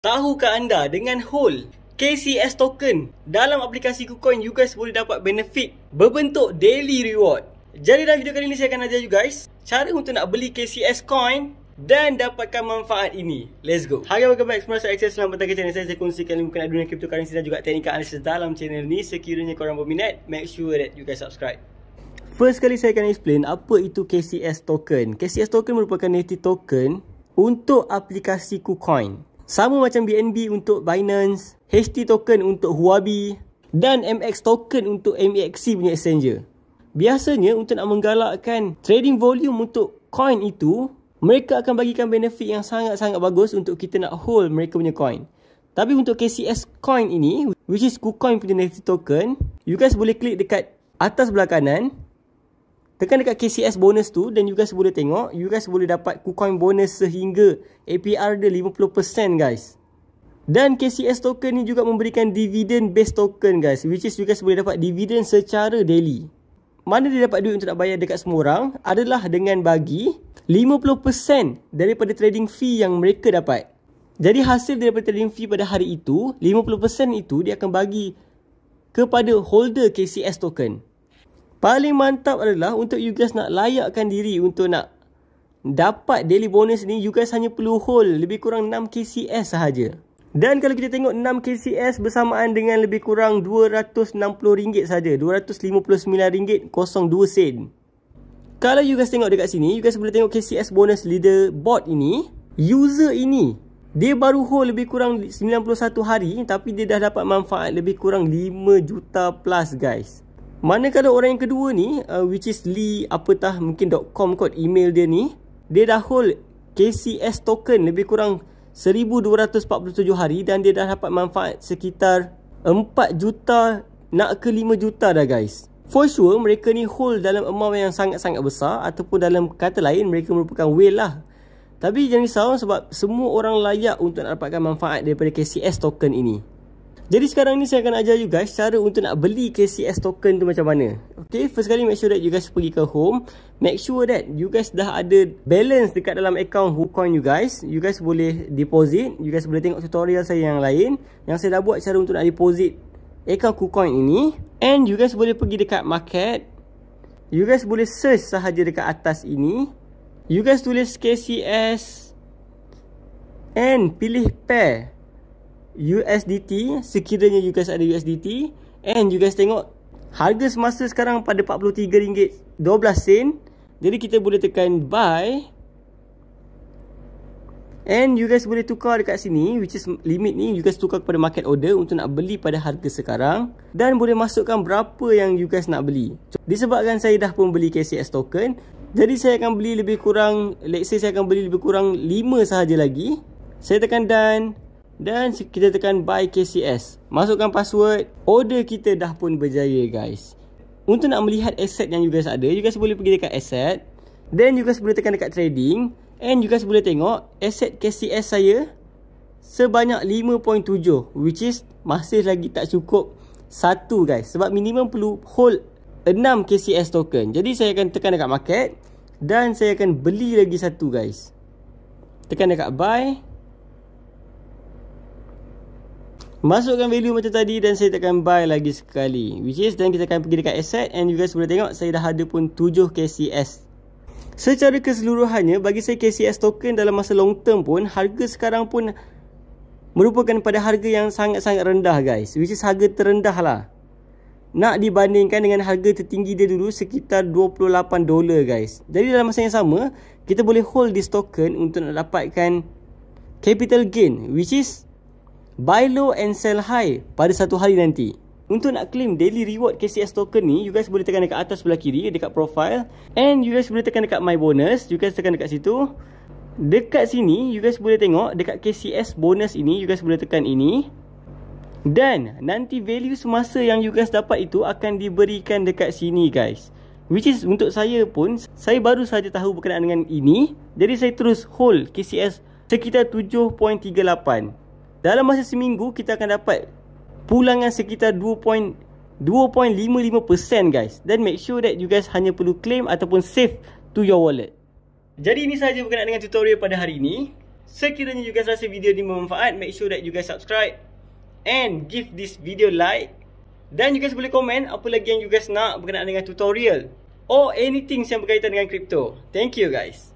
Tahukah anda dengan hold KCS token dalam aplikasi KuCoin you guys boleh dapat benefit berbentuk daily reward. Jadi dalam video kali ini saya akan ajar you guys cara untuk nak beli KCS coin dan dapatkan manfaat ini. Let's go. Hai, welcome back semua saya Access selamat datang ke channel saya. Saya kongsikan ilmu kena dunia cryptocurrency dan juga teknikal analisis dalam channel ni. Sekiranya korang berminat, make sure that you guys subscribe. First kali saya akan explain apa itu KCS token. KCS token merupakan native token untuk aplikasi KuCoin. Sama macam BNB untuk Binance, HT token untuk Huobi dan MX token untuk MEXC punya exchanger. Biasanya untuk nak menggalakkan trading volume untuk coin itu, mereka akan bagikan benefit yang sangat-sangat bagus untuk kita nak hold mereka punya coin. Tapi untuk KCS coin ini, which is KuCoin punya NFT token, you guys boleh klik dekat atas belakangan. Tekan dekat KCS bonus tu dan you guys boleh tengok. You guys boleh dapat KuCoin bonus sehingga APR dia 50% guys. Dan KCS token ni juga memberikan dividend based token guys. Which is you guys boleh dapat dividend secara daily. Mana dia dapat duit untuk nak bayar dekat semua orang adalah dengan bagi 50% daripada trading fee yang mereka dapat. Jadi hasil daripada trading fee pada hari itu, 50% itu dia akan bagi kepada holder KCS token. Paling mantap adalah untuk you guys nak layakkan diri untuk nak dapat daily bonus ni you guys hanya perlu hold lebih kurang 6 KCS sahaja. Dan kalau kita tengok 6 KCS bersamaan dengan lebih kurang RM260 saja, RM259.02 sen. Kalau you guys tengok dekat sini, you guys boleh tengok KCS bonus leader bot ini, user ini dia baru hold lebih kurang 91 hari tapi dia dah dapat manfaat lebih kurang 5 juta plus guys. Manakala orang yang kedua ni uh, which is lee apatah mungkin .com kot email dia ni dia dah hold KCS token lebih kurang 1247 hari dan dia dah dapat manfaat sekitar 4 juta nak ke 5 juta dah guys. For sure mereka ni hold dalam amount yang sangat-sangat besar ataupun dalam kata lain mereka merupakan whale lah. Tapi jangan risau sebab semua orang layak untuk dapatkan manfaat daripada KCS token ini. Jadi sekarang ni saya akan ajar you guys cara untuk nak beli KCS token tu macam mana. Okay, first kali make sure that you guys pergi ke home. Make sure that you guys dah ada balance dekat dalam account WhoCoin you guys. You guys boleh deposit. You guys boleh tengok tutorial saya yang lain. Yang saya dah buat cara untuk nak deposit account KuCoin ini. And you guys boleh pergi dekat market. You guys boleh search sahaja dekat atas ini. You guys tulis KCS. And pilih pair. USDT sekiranya you guys ada USDT and you guys tengok harga semasa sekarang pada RM43.12 jadi kita boleh tekan buy and you guys boleh tukar dekat sini which is limit ni you guys tukar kepada market order untuk nak beli pada harga sekarang dan boleh masukkan berapa yang you guys nak beli disebabkan saya dah pun beli KCS token jadi saya akan beli lebih kurang let's say saya akan beli lebih kurang 5 sahaja lagi saya tekan done dan kita tekan buy KCS. Masukkan password, order kita dah pun berjaya guys. Untuk nak melihat aset yang you guys ada, you guys boleh pergi dekat aset. Then you guys boleh tekan dekat trading and you guys boleh tengok aset KCS saya sebanyak 5.7 which is masih lagi tak cukup satu guys sebab minimum perlu hold 6 KCS token. Jadi saya akan tekan dekat market dan saya akan beli lagi satu guys. Tekan dekat buy. Masukkan value macam tadi dan saya takkan buy lagi sekali. Which is then kita akan pergi dekat asset and you guys boleh tengok saya dah ada pun 7 KCS. Secara keseluruhannya bagi saya KCS token dalam masa long term pun harga sekarang pun merupakan pada harga yang sangat-sangat rendah guys. Which is harga terendah lah. Nak dibandingkan dengan harga tertinggi dia dulu sekitar 28 dolar guys. Jadi dalam masa yang sama kita boleh hold this token untuk nak dapatkan capital gain which is buy low and sell high pada satu hari nanti. Untuk nak claim daily reward KCS token ni, you guys boleh tekan dekat atas sebelah kiri, dekat profile. And you guys boleh tekan dekat my bonus, you guys tekan dekat situ. Dekat sini, you guys boleh tengok dekat KCS bonus ini, you guys boleh tekan ini. Dan nanti value semasa yang you guys dapat itu akan diberikan dekat sini guys. Which is untuk saya pun, saya baru saja tahu berkenaan dengan ini. Jadi saya terus hold KCS sekitar 7.38. Dalam masa seminggu kita akan dapat pulangan sekitar 2.2.55% guys. Then make sure that you guys hanya perlu claim ataupun save to your wallet. Jadi ini sahaja berkenaan dengan tutorial pada hari ini. Sekiranya you guys rasa video ini bermanfaat, make sure that you guys subscribe and give this video like. Dan you guys boleh komen apa lagi yang you guys nak berkenaan dengan tutorial or anything yang berkaitan dengan crypto. Thank you guys.